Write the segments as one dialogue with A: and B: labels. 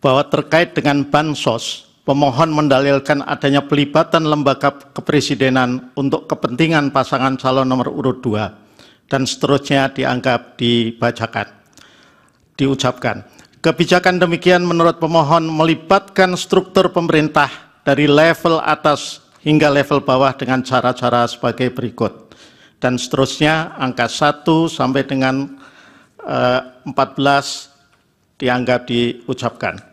A: bahwa terkait dengan bansos, pemohon mendalilkan adanya pelibatan lembaga kepresidenan untuk kepentingan pasangan calon nomor urut 2 dan seterusnya dianggap dibacakan, diucapkan. Kebijakan demikian menurut pemohon melibatkan struktur pemerintah dari level atas hingga level bawah dengan cara-cara sebagai berikut. Dan seterusnya angka 1 sampai dengan eh, empat 14 dianggap diucapkan.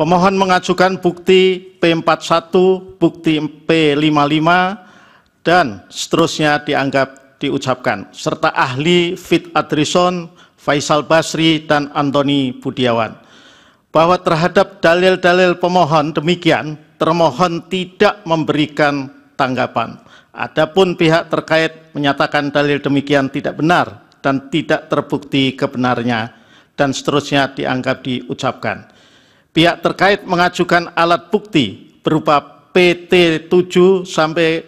A: Pemohon mengajukan bukti P41, bukti P55, dan seterusnya dianggap diucapkan, serta ahli Fit Adrison, Faisal Basri, dan Antoni Budiawan. Bahwa terhadap dalil-dalil pemohon demikian, termohon tidak memberikan tanggapan. Adapun pihak terkait menyatakan dalil demikian tidak benar dan tidak terbukti kebenarnya, dan seterusnya dianggap diucapkan pihak terkait mengajukan alat bukti berupa PT 7 sampai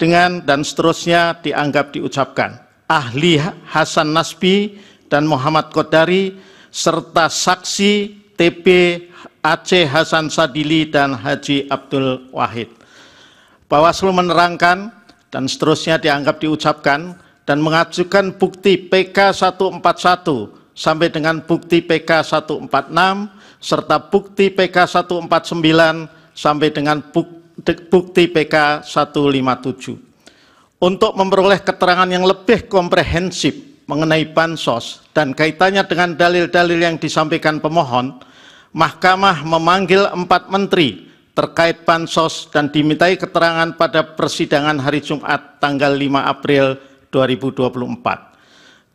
A: dengan dan seterusnya dianggap diucapkan. Ahli Hasan Nasbi dan Muhammad Kodari serta saksi TP Aceh Hasan Sadili dan Haji Abdul Wahid. Bawaslu menerangkan dan seterusnya dianggap diucapkan dan mengajukan bukti PK 141 sampai dengan bukti PK 146 serta bukti PK 149 sampai dengan bukti PK 157. Untuk memperoleh keterangan yang lebih komprehensif mengenai bansos dan kaitannya dengan dalil-dalil yang disampaikan pemohon, Mahkamah memanggil empat menteri terkait bansos dan dimintai keterangan pada persidangan hari Jumat tanggal 5 April 2024.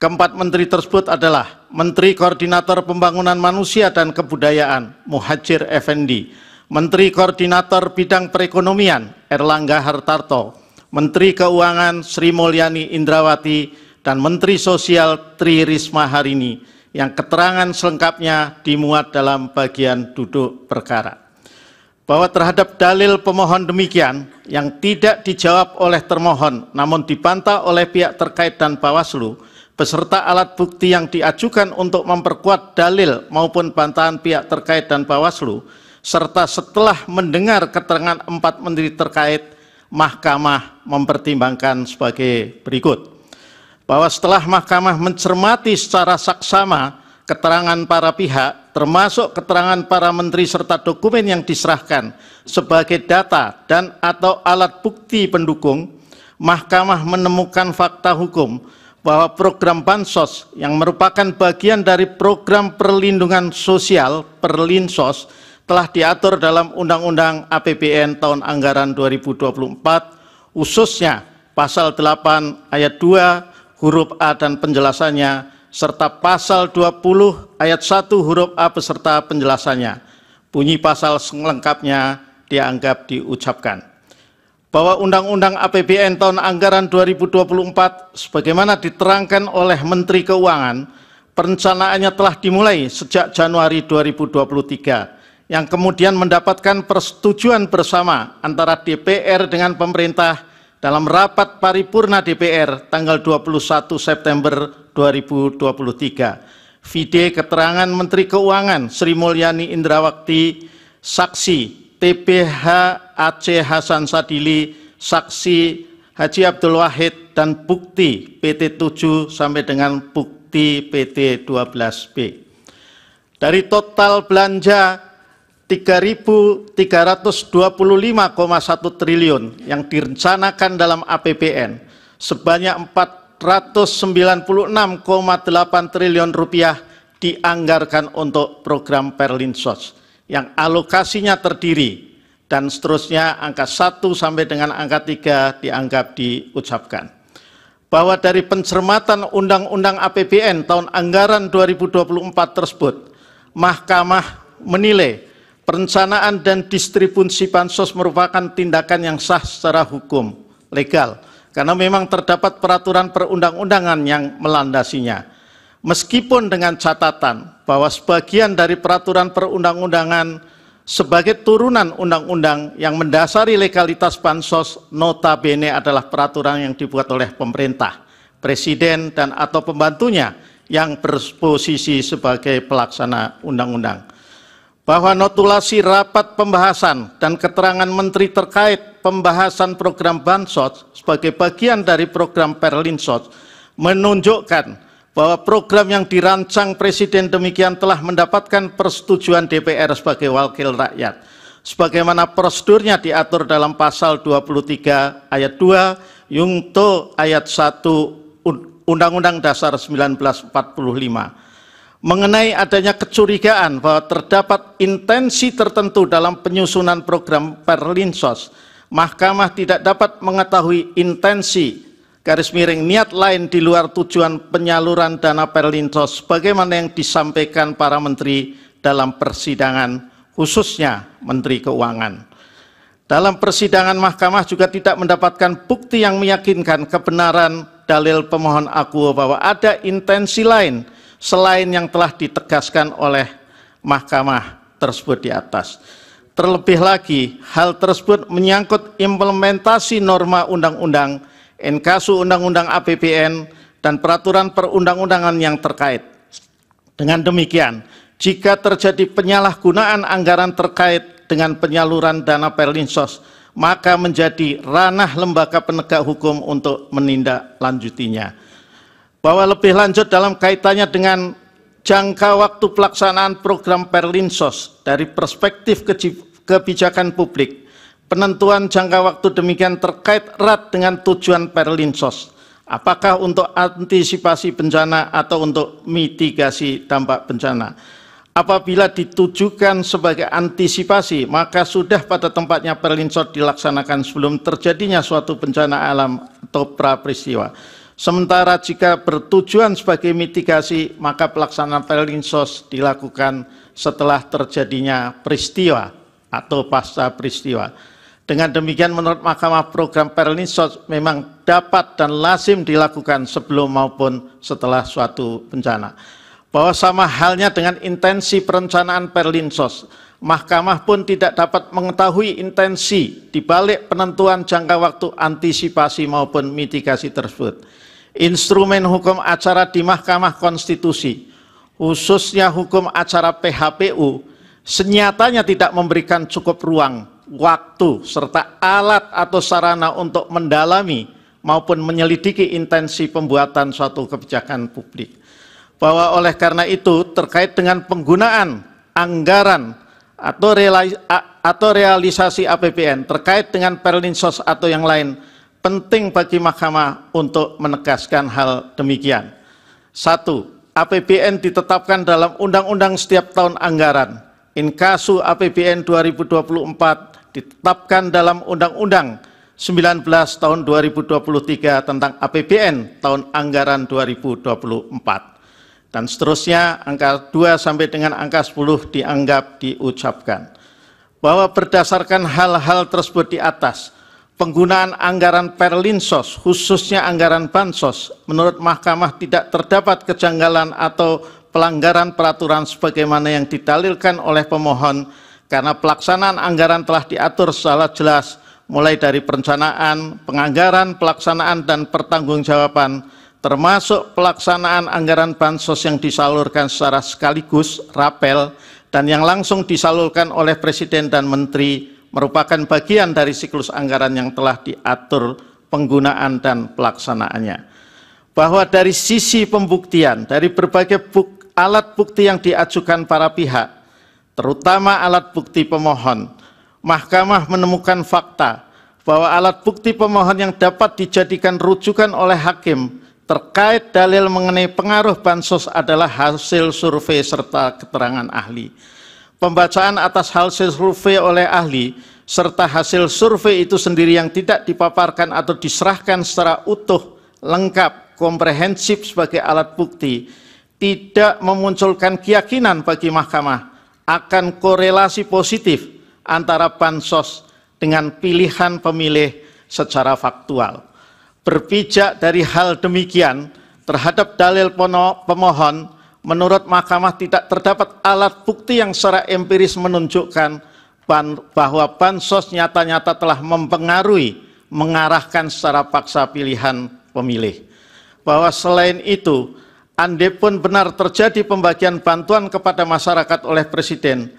A: Keempat menteri tersebut adalah Menteri Koordinator Pembangunan Manusia dan Kebudayaan Muhajir Effendi, Menteri Koordinator Bidang Perekonomian Erlangga Hartarto, Menteri Keuangan Sri Mulyani Indrawati, dan Menteri Sosial Tri Risma hari yang keterangan selengkapnya dimuat dalam bagian duduk perkara. Bahwa terhadap dalil pemohon demikian yang tidak dijawab oleh termohon namun dibantah oleh pihak terkait dan Bawaslu, beserta alat bukti yang diajukan untuk memperkuat dalil maupun bantahan pihak terkait dan Bawaslu, serta setelah mendengar keterangan empat menteri terkait, Mahkamah mempertimbangkan sebagai berikut. Bahwa setelah Mahkamah mencermati secara saksama keterangan para pihak, termasuk keterangan para menteri serta dokumen yang diserahkan sebagai data dan atau alat bukti pendukung, Mahkamah menemukan fakta hukum bahwa program Bansos yang merupakan bagian dari program perlindungan sosial Perlinsos telah diatur dalam Undang-Undang APBN tahun anggaran 2024 khususnya pasal 8 ayat 2 huruf A dan penjelasannya serta pasal 20 ayat 1 huruf A beserta penjelasannya. Bunyi pasal selengkapnya dianggap diucapkan bahwa Undang-Undang APBN tahun anggaran 2024 sebagaimana diterangkan oleh Menteri Keuangan perencanaannya telah dimulai sejak Januari 2023 yang kemudian mendapatkan persetujuan bersama antara DPR dengan pemerintah dalam rapat paripurna DPR tanggal 21 September 2023. Vide keterangan Menteri Keuangan Sri Mulyani Indrawakti saksi TPH AC Hasan Sadili, saksi Haji Abdul Wahid dan bukti PT 7 sampai dengan bukti PT 12B. Dari total belanja 3.325,1 triliun yang direncanakan dalam APBN sebanyak 496,8 triliun rupiah dianggarkan untuk program Perlinsos yang alokasinya terdiri dan seterusnya angka 1 sampai dengan angka 3 dianggap diucapkan. Bahwa dari pencermatan Undang-Undang APBN tahun anggaran 2024 tersebut, Mahkamah menilai perencanaan dan distribusi bansos merupakan tindakan yang sah secara hukum legal karena memang terdapat peraturan perundang-undangan yang melandasinya meskipun dengan catatan bahwa sebagian dari peraturan perundang-undangan sebagai turunan undang-undang yang mendasari legalitas bansos notabene adalah peraturan yang dibuat oleh pemerintah, presiden dan atau pembantunya yang berposisi sebagai pelaksana undang-undang. Bahwa notulasi rapat pembahasan dan keterangan menteri terkait pembahasan program bansos sebagai bagian dari program Perlinsos menunjukkan bahwa program yang dirancang Presiden demikian telah mendapatkan persetujuan DPR sebagai wakil rakyat. Sebagaimana prosedurnya diatur dalam pasal 23 ayat 2, Yungto ayat 1 Undang-Undang Dasar 1945. Mengenai adanya kecurigaan bahwa terdapat intensi tertentu dalam penyusunan program Perlinsos, Mahkamah tidak dapat mengetahui intensi garis miring niat lain di luar tujuan penyaluran dana perlinsos sebagaimana yang disampaikan para menteri dalam persidangan khususnya Menteri Keuangan. Dalam persidangan mahkamah juga tidak mendapatkan bukti yang meyakinkan kebenaran dalil pemohon aku bahwa ada intensi lain selain yang telah ditegaskan oleh mahkamah tersebut di atas. Terlebih lagi, hal tersebut menyangkut implementasi norma undang-undang inkasu undang-undang APBN, dan peraturan perundang-undangan yang terkait. Dengan demikian, jika terjadi penyalahgunaan anggaran terkait dengan penyaluran dana Perlinsos, maka menjadi ranah lembaga penegak hukum untuk menindaklanjutinya. Bahwa lebih lanjut dalam kaitannya dengan jangka waktu pelaksanaan program Perlinsos dari perspektif kebijakan publik, Penentuan jangka waktu demikian terkait erat dengan tujuan Perlinsos. Apakah untuk antisipasi bencana atau untuk mitigasi dampak bencana? Apabila ditujukan sebagai antisipasi, maka sudah pada tempatnya perlinsos dilaksanakan sebelum terjadinya suatu bencana alam atau peristiwa. Sementara jika bertujuan sebagai mitigasi, maka pelaksanaan Perlinsos dilakukan setelah terjadinya peristiwa atau pasca peristiwa. Dengan demikian menurut Mahkamah program Perlinsos memang dapat dan lazim dilakukan sebelum maupun setelah suatu bencana. Bahwa sama halnya dengan intensi perencanaan Perlinsos, Mahkamah pun tidak dapat mengetahui intensi dibalik penentuan jangka waktu antisipasi maupun mitigasi tersebut. Instrumen hukum acara di Mahkamah Konstitusi, khususnya hukum acara PHPU, senyatanya tidak memberikan cukup ruang waktu serta alat atau sarana untuk mendalami maupun menyelidiki intensi pembuatan suatu kebijakan publik. Bahwa oleh karena itu terkait dengan penggunaan anggaran atau, atau realisasi APBN terkait dengan perlinsos atau yang lain penting bagi mahkamah untuk menegaskan hal demikian. Satu, APBN ditetapkan dalam undang-undang setiap tahun anggaran. Inkasu APBN 2024 ditetapkan dalam Undang-Undang 19 tahun 2023 tentang APBN tahun anggaran 2024. Dan seterusnya angka 2 sampai dengan angka 10 dianggap diucapkan. Bahwa berdasarkan hal-hal tersebut di atas, penggunaan anggaran perlinsos, khususnya anggaran bansos, menurut mahkamah tidak terdapat kejanggalan atau pelanggaran peraturan sebagaimana yang didalilkan oleh pemohon karena pelaksanaan anggaran telah diatur secara jelas mulai dari perencanaan, penganggaran, pelaksanaan, dan pertanggungjawaban, termasuk pelaksanaan anggaran bansos yang disalurkan secara sekaligus, rapel, dan yang langsung disalurkan oleh Presiden dan Menteri merupakan bagian dari siklus anggaran yang telah diatur penggunaan dan pelaksanaannya. Bahwa dari sisi pembuktian, dari berbagai buk, alat bukti yang diajukan para pihak, terutama alat bukti pemohon, mahkamah menemukan fakta bahwa alat bukti pemohon yang dapat dijadikan rujukan oleh hakim terkait dalil mengenai pengaruh bansos adalah hasil survei serta keterangan ahli. Pembacaan atas hasil survei oleh ahli serta hasil survei itu sendiri yang tidak dipaparkan atau diserahkan secara utuh, lengkap, komprehensif sebagai alat bukti tidak memunculkan keyakinan bagi mahkamah akan korelasi positif antara bansos dengan pilihan pemilih secara faktual. Berpijak dari hal demikian terhadap dalil pemohon, menurut mahkamah tidak terdapat alat bukti yang secara empiris menunjukkan bahwa bansos nyata-nyata telah mempengaruhi, mengarahkan secara paksa pilihan pemilih. Bahwa selain itu, Andai pun benar terjadi pembagian bantuan kepada masyarakat oleh Presiden,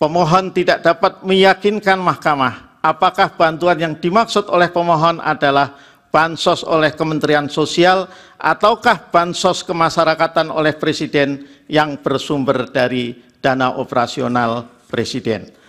A: pemohon tidak dapat meyakinkan mahkamah apakah bantuan yang dimaksud oleh pemohon adalah bansos oleh Kementerian Sosial ataukah bansos kemasyarakatan oleh Presiden yang bersumber dari dana operasional Presiden.